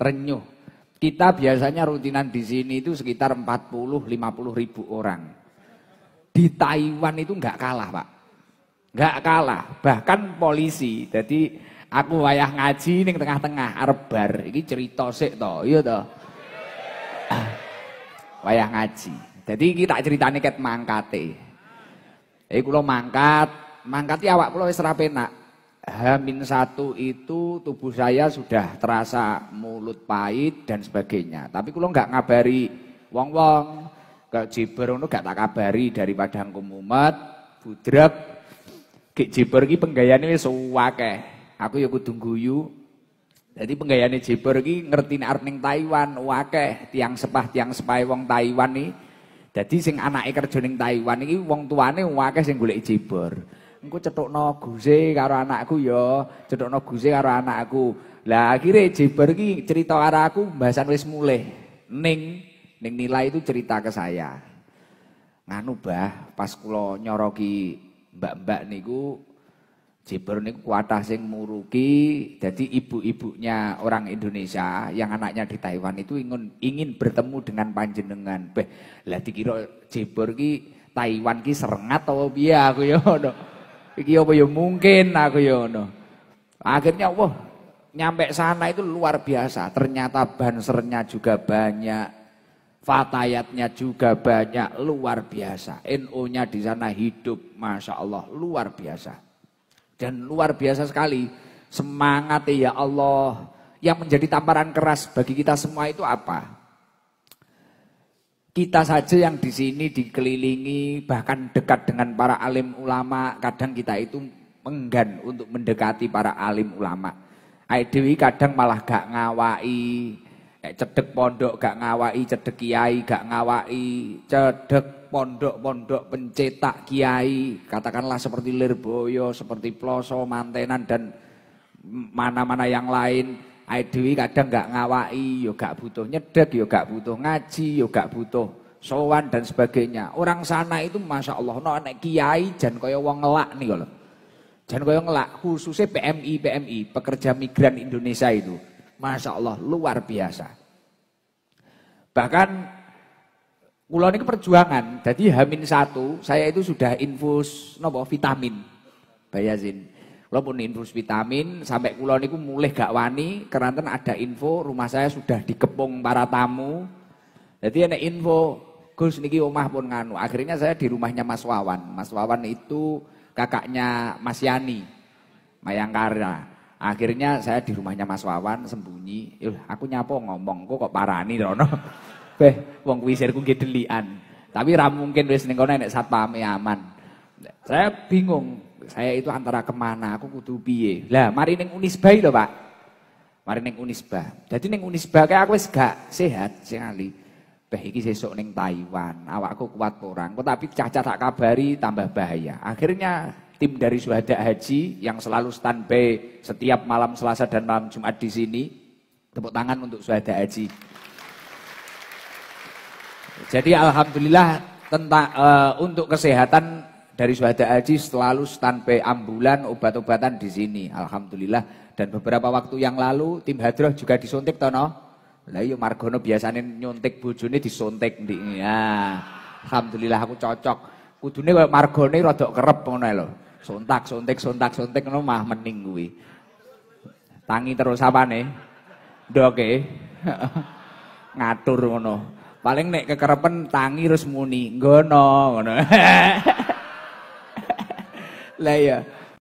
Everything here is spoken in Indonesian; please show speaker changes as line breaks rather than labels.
renyuh. Kita biasanya rutinan di sini itu sekitar 40-50 ribu orang. Di Taiwan itu nggak kalah Pak. Nggak kalah, bahkan polisi. Jadi aku wayah ngaji ini tengah-tengah arbar. Ini cerita sih toh. iya toh. Ah, wayah ngaji. Jadi kita ceritanya ket mangkate. Eh kulo mangkat, mangkati awak pulau serapenak. H-1 itu tubuh saya sudah terasa mulut pahit dan sebagainya. Tapi kalau nggak ngabari wong-wong, ke jiber itu nggak tak kabari dari padang kumumat, budrek, ke jiber ini penggayaannya ini suwake. Aku ya kudu guyu. Jadi penggayaannya jiber ini ngerti arning Taiwan, wake, tiang sepah, tiang sepai wong Taiwan nih. Jadi sing anak kerja ning Taiwan ini wong tuane wake sing golek jiber engko cethukno guse karo anakku ya, cethukno guse karo anakku. Lah akhire jeber iki cerita karo aku bahasan wis mulih. Ning ning nilai itu cerita ke saya. Nganu bah, pas kula nyoroki mbak-mbak niku jeber niku kuatah sing muruki, jadi ibu-ibunya orang Indonesia yang anaknya di Taiwan itu ingin ingin bertemu dengan panjenengan. Beh, lah dikira jeber ki Taiwan ki serengat atau biya aku ya iki apa ya mungkin aku ya ngono. Akhirnya wah nyampe sana itu luar biasa. Ternyata bansernya juga banyak. Fatayatnya juga banyak, luar biasa. NU-nya di sana hidup, masya Allah, luar biasa. Dan luar biasa sekali semangat ya Allah. Yang menjadi tamparan keras bagi kita semua itu apa? kita saja yang di sini dikelilingi bahkan dekat dengan para alim ulama kadang kita itu menggan untuk mendekati para alim ulama Dewi kadang malah gak ngawai cedek pondok gak ngawai cedek kiai gak ngawai cedek pondok-pondok pencetak kiai katakanlah seperti Lirboyo seperti Ploso Mantenan dan mana-mana yang lain Ayo Dewi kadang nggak ngawai, yo gak butuh nyedek, yo gak butuh ngaji, yo gak butuh sowan dan sebagainya. Orang sana itu masya Allah, no anak kiai jan kaya wong ngelak nih kalau. Jan kaya ngelak, khususnya PMI PMI pekerja migran Indonesia itu, masya Allah luar biasa. Bahkan ulo ini perjuangan, jadi Hamin satu, saya itu sudah infus nopo vitamin, bayazin. Lo pun infus vitamin, sampai kulo niku mulai gak wani, keranten ada info, rumah saya sudah dikepung para tamu. Jadi ada info, Gus niki omah pun nganu. Akhirnya saya di rumahnya Mas Wawan. Mas Wawan itu kakaknya Mas Yani, Mayangkara. Akhirnya saya di rumahnya Mas Wawan sembunyi. Yuh, aku nyapo ngomong, kok kok parani rono. Beh, wong kuisirku gedelian. Tapi ra mungkin wis ning kono nek satpame aman. Saya bingung saya itu antara kemana, aku kudu piye. Lah, mari ning Unisba lho, Pak. Mari ning Unisba. Jadi ning Unisba kayak aku wis gak sehat sekali. Beh iki sesuk ning Taiwan, awakku kuat kurang. Kok tapi cacat tak kabari tambah bahaya. Akhirnya tim dari Suhada Haji yang selalu standby setiap malam Selasa dan malam Jumat di sini. Tepuk tangan untuk Suhada Haji. Jadi alhamdulillah tentang uh, untuk kesehatan dari Suhada Haji selalu standby ambulan obat-obatan di sini. Alhamdulillah. Dan beberapa waktu yang lalu tim Hadroh juga disuntik tono. Lah yuk iya, Margono biasanya nyuntik bojone disuntik di Ya. Alhamdulillah aku cocok. Kudune Margono ini rada kerep ngono lho. suntik suntak, suntik ngono mah mending Tangi terus abane. Ndoke. Ngatur ngono. Paling nek kekerepen tangi terus muni, ngono ngono. Lah ya.